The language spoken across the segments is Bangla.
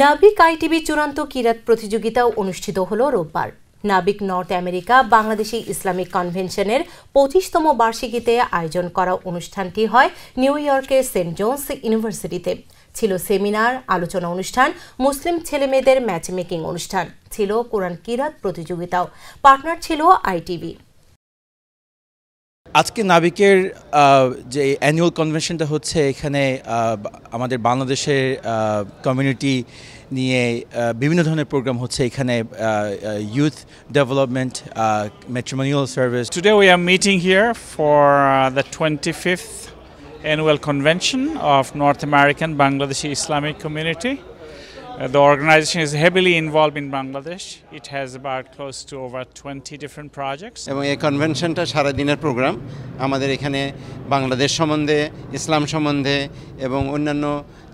নাবিক আইটিভি চূড়ান্ত কিরাত প্রতিযোগিতাও অনুষ্ঠিত হল রোববার নাবিক নর্থ আমেরিকা বাংলাদেশি ইসলামিক কনভেনশনের পঁচিশতম বার্ষিকীতে আয়োজন করা অনুষ্ঠানটি হয় নিউ ইয়র্কের সেন্ট জোন্স ইউনিভার্সিটিতে ছিল সেমিনার আলোচনা অনুষ্ঠান মুসলিম ছেলেমেয়েদের ম্যাচ মেকিং অনুষ্ঠান ছিল কোরআন কিরাত প্রতিযোগিতাও পার্টনার ছিল আইটিভি আজকে নাবিকের যে অ্যানুয়াল কনভেনশনটা হচ্ছে এখানে আমাদের বাংলাদেশের কমিউনিটি নিয়ে বিভিন্ন ধরনের প্রোগ্রাম হচ্ছে এখানে youth development matrimonial service today we are meeting here for the twenty fifth annual convention of North American Bangladeshi Islamic community Uh, the organization is heavily involved in Bangladesh. It has about close to over 20 different projects. এবং এই কনভেনশনটা সারা দিনের প্রোগ্রাম আমাদের এখানে বাংলাদেশ সম্বন্ধে ইসলাম সম্বন্ধে এবং অন্যান্য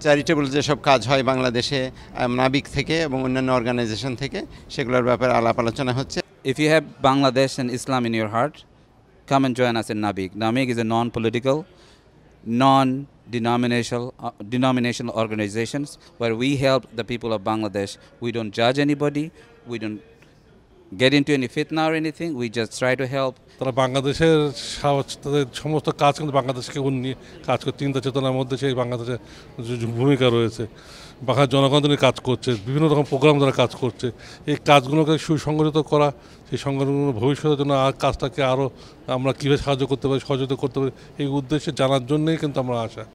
চ্যারিটেবল যেসব কাজ হয় বাংলাদেশে নাবিক থেকে এবং অন্যান্য অর্গানাইজেশন থেকে সেগুলোর ব্যাপারে আলাপ আলোচনা হচ্ছে If you have Bangladesh and Islam in your heart, come and join us in Nabik. Nabik is a non-political non denominational uh, denominational organizations where we help the people of Bangladesh. We don't judge anybody. We don't get into any fitna or anything. We just try to help. তারা বাংলাদেশের সমস্ত কাজ কিন্তু বাংলাদেশকে উন্নয়ন কাজ করে চিন্তা চেতনার মধ্যে সেই বাংলাদেশের ভূমিকা রয়েছে বাংলা জনগণ কাজ করছে বিভিন্ন রকম প্রোগ্রাম তারা কাজ করছে এই কাজগুলোকে সুসংগঠিত করা সেই সংগঠনগুলো ভবিষ্যতের জন্য আর কাজটাকে আরও আমরা কীভাবে সাহায্য করতে পারি সহযোগিতা করতে পারি এই উদ্দেশ্যে জানার জন্যেই কিন্তু আমরা আশা